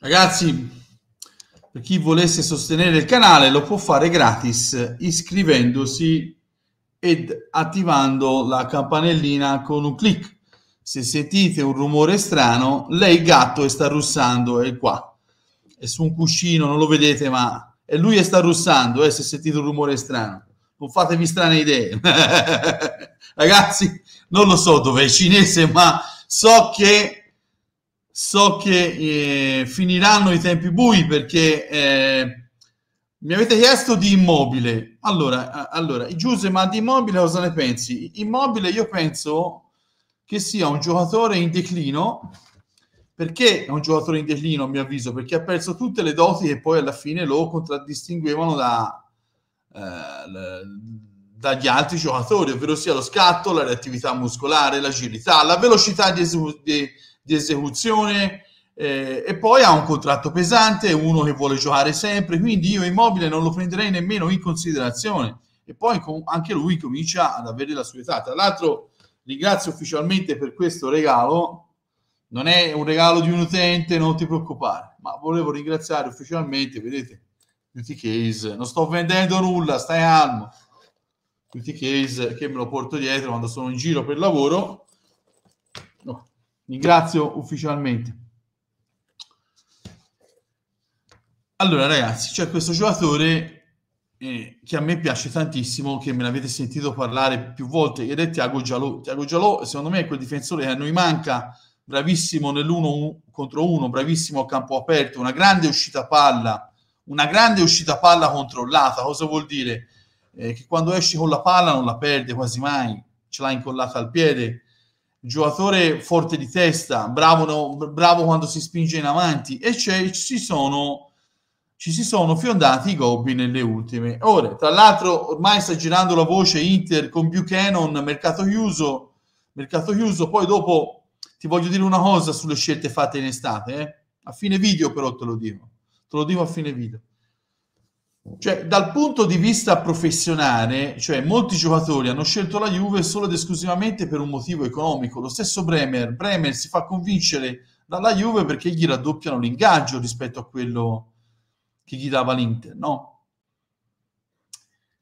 Ragazzi, per chi volesse sostenere il canale lo può fare gratis iscrivendosi ed attivando la campanellina con un clic. Se sentite un rumore strano, lei gatto e sta russando, è qua. È su un cuscino, non lo vedete, ma è lui che sta russando, eh, se sentite un rumore strano. Non fatevi strane idee. Ragazzi, non lo so dove è cinese, ma so che so che eh, finiranno i tempi bui perché eh, mi avete chiesto di immobile. Allora, allora, Giuse, ma di immobile cosa ne pensi? Immobile io penso che sia un giocatore in declino, perché è un giocatore in declino a mio avviso? Perché ha perso tutte le doti che poi alla fine lo contraddistinguevano da, eh, dagli altri giocatori, ovvero sia lo scatto, la reattività muscolare, l'agilità, la velocità di esecuzione di esecuzione eh, e poi ha un contratto pesante, uno che vuole giocare sempre, quindi io Immobile non lo prenderei nemmeno in considerazione e poi com- anche lui comincia ad avere la sua età. Tra l'altro ringrazio ufficialmente per questo regalo, non è un regalo di un utente, non ti preoccupare, ma volevo ringraziare ufficialmente, vedete, Duty Case, non sto vendendo nulla, stai calmo. Duty Case che me lo porto dietro quando sono in giro per lavoro. No, Ringrazio ufficialmente. Allora ragazzi, c'è questo giocatore eh, che a me piace tantissimo, che me l'avete sentito parlare più volte, ed è Tiago Giallo. Tiago Giallo, secondo me, è quel difensore che a noi manca, bravissimo nell'uno contro uno, bravissimo a campo aperto, una grande uscita palla, una grande uscita palla controllata. Cosa vuol dire? Eh, che quando esci con la palla non la perde quasi mai, ce l'ha incollata al piede, giocatore forte di testa, bravo, no, bravo quando si spinge in avanti e c'è, ci sono, ci si sono fiondati i gobbi nelle ultime ore. Tra l'altro ormai sta girando la voce Inter con Buchanan, mercato chiuso, mercato chiuso, poi dopo ti voglio dire una cosa sulle scelte fatte in estate, eh? a fine video però te lo dico, te lo dico a fine video. Cioè, dal punto di vista professionale, cioè, molti giocatori hanno scelto la Juve solo ed esclusivamente per un motivo economico. Lo stesso Bremer, Bremer si fa convincere dalla Juve perché gli raddoppiano l'ingaggio rispetto a quello che gli dava l'Inter, no?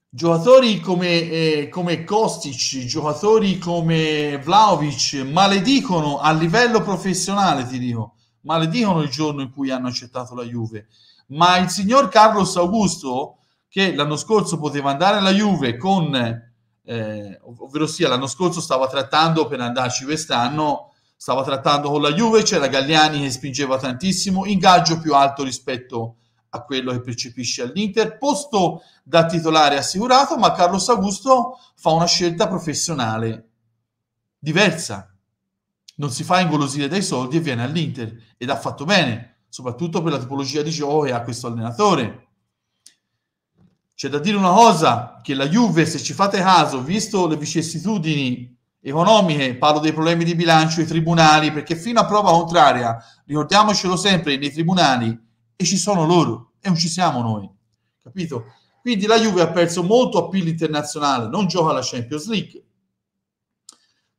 Giocatori come, eh, come Kostic, giocatori come Vlaovic maledicono a livello professionale, ti dico, maledicono il giorno in cui hanno accettato la Juve ma il signor Carlos Augusto, che l'anno scorso poteva andare alla Juve con, eh, ovvero sia l'anno scorso stava trattando per andarci quest'anno, stava trattando con la Juve, c'era Galliani che spingeva tantissimo, ingaggio più alto rispetto a quello che percepisce all'Inter, posto da titolare assicurato, ma Carlos Augusto fa una scelta professionale diversa. Non si fa ingolosire dai soldi e viene all'Inter ed ha fatto bene soprattutto per la tipologia di gioco che ha questo allenatore. C'è da dire una cosa, che la Juve, se ci fate caso, visto le vicissitudini economiche, parlo dei problemi di bilancio, i tribunali, perché fino a prova contraria, ricordiamocelo sempre, nei tribunali, e ci sono loro, e non ci siamo noi, capito? Quindi la Juve ha perso molto appeal internazionale, non gioca alla Champions League.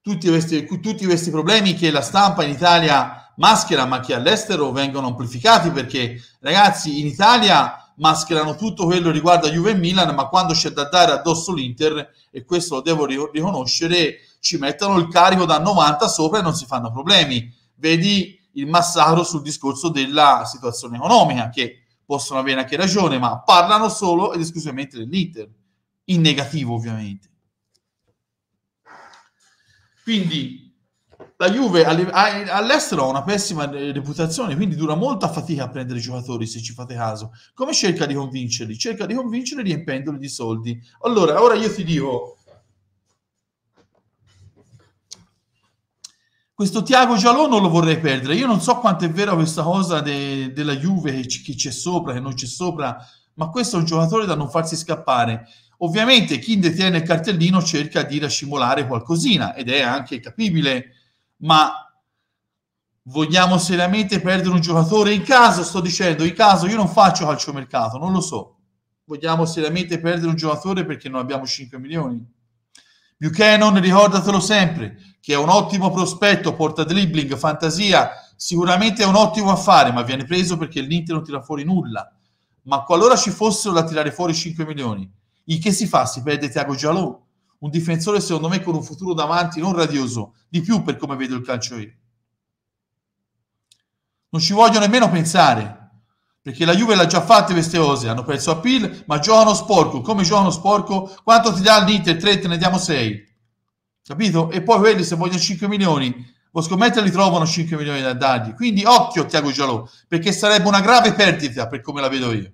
Tutti questi, tutti questi problemi che la stampa in Italia ha, maschera, ma che all'estero vengono amplificati perché ragazzi in Italia mascherano tutto quello riguardo a Juve e Milan, ma quando c'è da dare addosso l'Inter, e questo lo devo riconoscere, ci mettono il carico da 90 sopra e non si fanno problemi. Vedi il massacro sul discorso della situazione economica, che possono avere anche ragione, ma parlano solo ed esclusivamente dell'Inter, in negativo ovviamente. Quindi la Juve all'estero ha una pessima reputazione, quindi dura molta fatica a prendere i giocatori, se ci fate caso. Come cerca di convincerli? Cerca di convincerli riempendoli di soldi. Allora, ora io ti dico, questo Tiago Giallo non lo vorrei perdere. Io non so quanto è vera questa cosa de, della Juve, che, c'è sopra, che non c'è sopra, ma questo è un giocatore da non farsi scappare. Ovviamente chi detiene il cartellino cerca di rascimolare qualcosina ed è anche capibile ma vogliamo seriamente perdere un giocatore? In caso, sto dicendo, in caso, io non faccio calciomercato, non lo so. Vogliamo seriamente perdere un giocatore perché non abbiamo 5 milioni? Buchanan, ricordatelo sempre, che è un ottimo prospetto, porta dribbling, fantasia, sicuramente è un ottimo affare, ma viene preso perché l'Inter non tira fuori nulla. Ma qualora ci fossero da tirare fuori 5 milioni, il che si fa? Si perde Tiago Giallo un difensore secondo me con un futuro davanti non radioso, di più per come vedo il calcio io. Non ci voglio nemmeno pensare, perché la Juve l'ha già fatta queste cose, hanno perso a Pil, ma giocano sporco, come giocano sporco, quanto ti dà l'Inter? 3, te ne diamo 6, capito? E poi quelli se vogliono 5 milioni, o li trovano 5 milioni da dargli, quindi occhio Tiago Giallo, perché sarebbe una grave perdita per come la vedo io.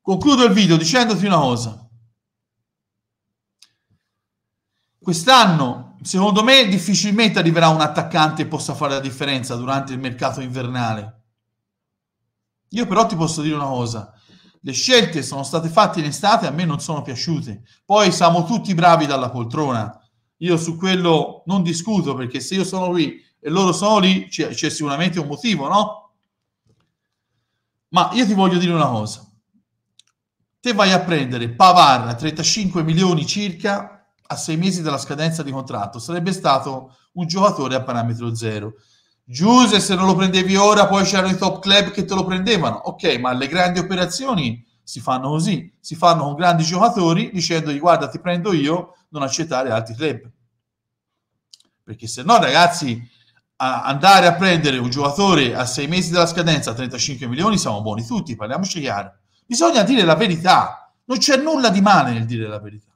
Concludo il video dicendoti una cosa Quest'anno, secondo me, difficilmente arriverà un attaccante che possa fare la differenza durante il mercato invernale. Io però ti posso dire una cosa, le scelte sono state fatte in estate, a me non sono piaciute. Poi siamo tutti bravi dalla poltrona. Io su quello non discuto perché se io sono qui e loro sono lì, c'è, c'è sicuramente un motivo, no? Ma io ti voglio dire una cosa. Te vai a prendere pavarra 35 milioni circa a sei mesi dalla scadenza di contratto, sarebbe stato un giocatore a parametro zero. Giuse, se non lo prendevi ora, poi c'erano i top club che te lo prendevano. Ok, ma le grandi operazioni si fanno così, si fanno con grandi giocatori dicendogli guarda ti prendo io, non accettare altri club. Perché se no ragazzi, a andare a prendere un giocatore a sei mesi dalla scadenza a 35 milioni siamo buoni tutti, parliamoci chiaro. Bisogna dire la verità, non c'è nulla di male nel dire la verità.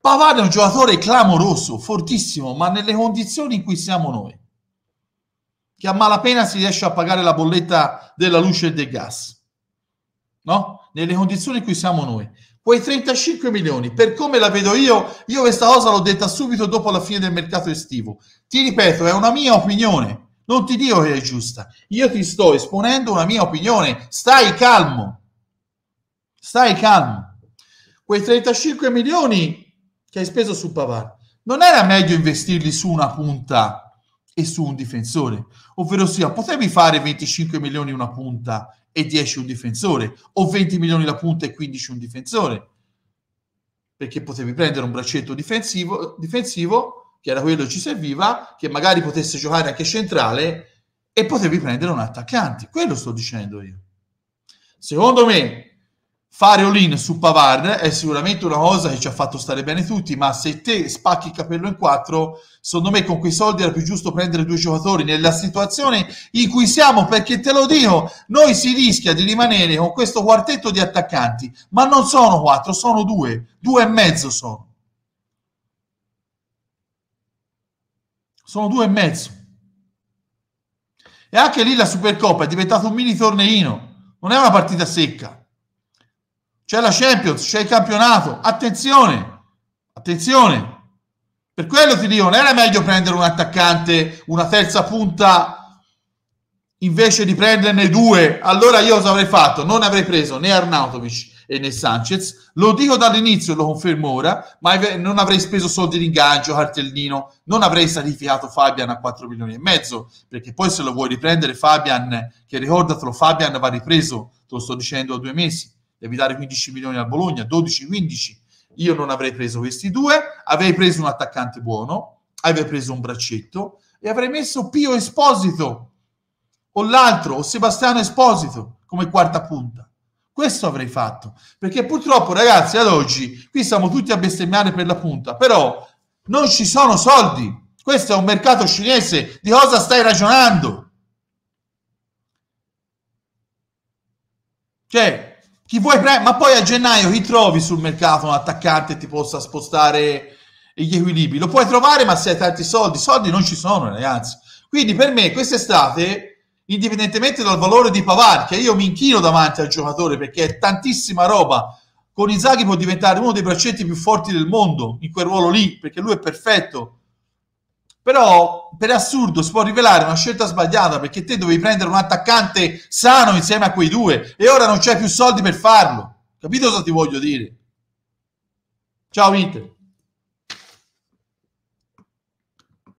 Pavard è un giocatore clamoroso, fortissimo, ma nelle condizioni in cui siamo noi, che a malapena si riesce a pagare la bolletta della luce e del gas, no? Nelle condizioni in cui siamo noi. Quei 35 milioni, per come la vedo io, io questa cosa l'ho detta subito dopo la fine del mercato estivo. Ti ripeto, è una mia opinione, non ti dico che è giusta. Io ti sto esponendo una mia opinione, stai calmo, stai calmo. Quei 35 milioni che hai speso su Pavar, non era meglio investirli su una punta e su un difensore? Ovvero sia, potevi fare 25 milioni una punta e 10 un difensore, o 20 milioni la punta e 15 un difensore, perché potevi prendere un braccetto difensivo, difensivo che era quello che ci serviva, che magari potesse giocare anche centrale, e potevi prendere un attaccante. Quello sto dicendo io. Secondo me, fare all-in su Pavard è sicuramente una cosa che ci ha fatto stare bene tutti, ma se te spacchi il capello in quattro, secondo me con quei soldi era più giusto prendere due giocatori nella situazione in cui siamo, perché te lo dico, noi si rischia di rimanere con questo quartetto di attaccanti, ma non sono quattro, sono due, due e mezzo sono. Sono due e mezzo. E anche lì la Supercoppa è diventata un mini torneino, non è una partita secca c'è la Champions, c'è il campionato, attenzione, attenzione. Per quello ti dico, non era meglio prendere un attaccante, una terza punta, invece di prenderne due? Allora io cosa avrei fatto? Non avrei preso né Arnautovic e né Sanchez, lo dico dall'inizio lo confermo ora, ma non avrei speso soldi di ingaggio, cartellino, non avrei sacrificato Fabian a 4 milioni e mezzo, perché poi se lo vuoi riprendere Fabian, che ricordatelo, Fabian va ripreso, te lo sto dicendo a due mesi devi dare 15 milioni al Bologna, 12-15, io non avrei preso questi due, avrei preso un attaccante buono, avrei preso un braccetto e avrei messo Pio Esposito o l'altro, o Sebastiano Esposito come quarta punta. Questo avrei fatto, perché purtroppo ragazzi ad oggi qui siamo tutti a bestemmiare per la punta, però non ci sono soldi. Questo è un mercato cinese, di cosa stai ragionando? Cioè, chi vuoi pre- ma poi a gennaio chi trovi sul mercato un attaccante che ti possa spostare gli equilibri? Lo puoi trovare, ma se hai tanti soldi, soldi non ci sono, ragazzi. Quindi per me quest'estate, indipendentemente dal valore di Pavar, che io mi inchino davanti al giocatore perché è tantissima roba, con Izaghi può diventare uno dei braccetti più forti del mondo in quel ruolo lì, perché lui è perfetto però per assurdo si può rivelare una scelta sbagliata perché te dovevi prendere un attaccante sano insieme a quei due e ora non c'è più soldi per farlo. Capito cosa ti voglio dire? Ciao Inter.